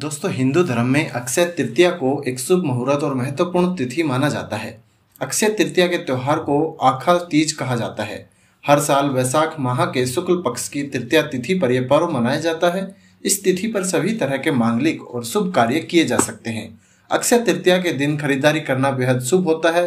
दोस्तों हिंदू धर्म में अक्षय तृतीया को एक शुभ मुहूर्त और महत्वपूर्ण तिथि माना जाता है अक्षय तृतीया के त्यौहार को आखा तीज कहा जाता है हर साल वैशाख माह के शुक्ल पक्ष की तृतीया तिथि पर यह पर्व मनाया जाता है इस तिथि पर सभी तरह के मांगलिक और शुभ कार्य किए जा सकते हैं अक्षय तृतीया के दिन खरीदारी करना बेहद शुभ होता है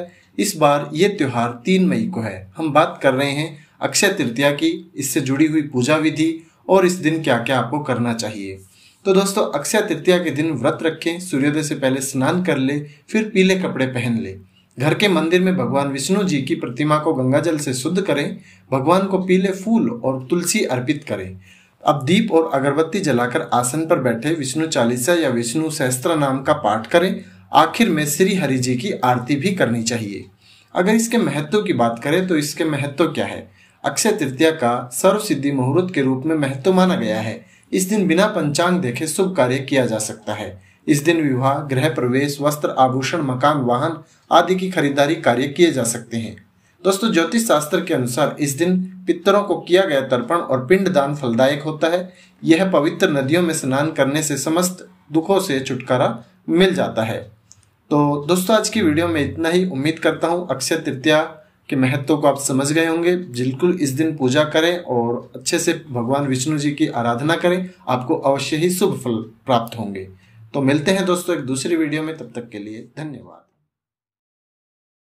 इस बार ये त्यौहार तीन मई को है हम बात कर रहे हैं अक्षय तृतीया की इससे जुड़ी हुई पूजा विधि और इस दिन क्या क्या आपको करना चाहिए तो दोस्तों अक्षय तृतीया के दिन व्रत रखें सूर्योदय से पहले स्नान कर ले फिर पीले कपड़े पहन ले घर के मंदिर में भगवान विष्णु जी की प्रतिमा को गंगा जल से शुद्ध करें भगवान को पीले फूल और तुलसी अर्पित करें अब दीप और अगरबत्ती जलाकर आसन पर बैठे विष्णु चालीसा या विष्णु सहस्त्र नाम का पाठ करें आखिर में श्री हरि जी की आरती भी करनी चाहिए अगर इसके महत्व की बात करें तो इसके महत्व क्या है अक्षय तृतीया का सर्व सिद्धि मुहूर्त के रूप में महत्व माना गया है इस दिन बिना पंचांग देखे शुभ कार्य किया जा सकता है इस दिन विवाह गृह प्रवेश वस्त्र आभूषण मकान वाहन आदि की खरीदारी कार्य किए जा सकते हैं दोस्तों ज्योतिष शास्त्र के अनुसार इस दिन पितरों को किया गया तर्पण और पिंडदान फलदायक होता है यह पवित्र नदियों में स्नान करने से समस्त दुखों से छुटकारा मिल जाता है तो दोस्तों आज की वीडियो में इतना ही उम्मीद करता हूँ अक्षय तृतीया के महत्व को आप समझ गए होंगे बिल्कुल इस दिन पूजा करें और अच्छे से भगवान विष्णु जी की आराधना करें आपको अवश्य ही शुभ फल प्राप्त होंगे तो मिलते हैं दोस्तों एक दूसरी वीडियो में तब तक के लिए धन्यवाद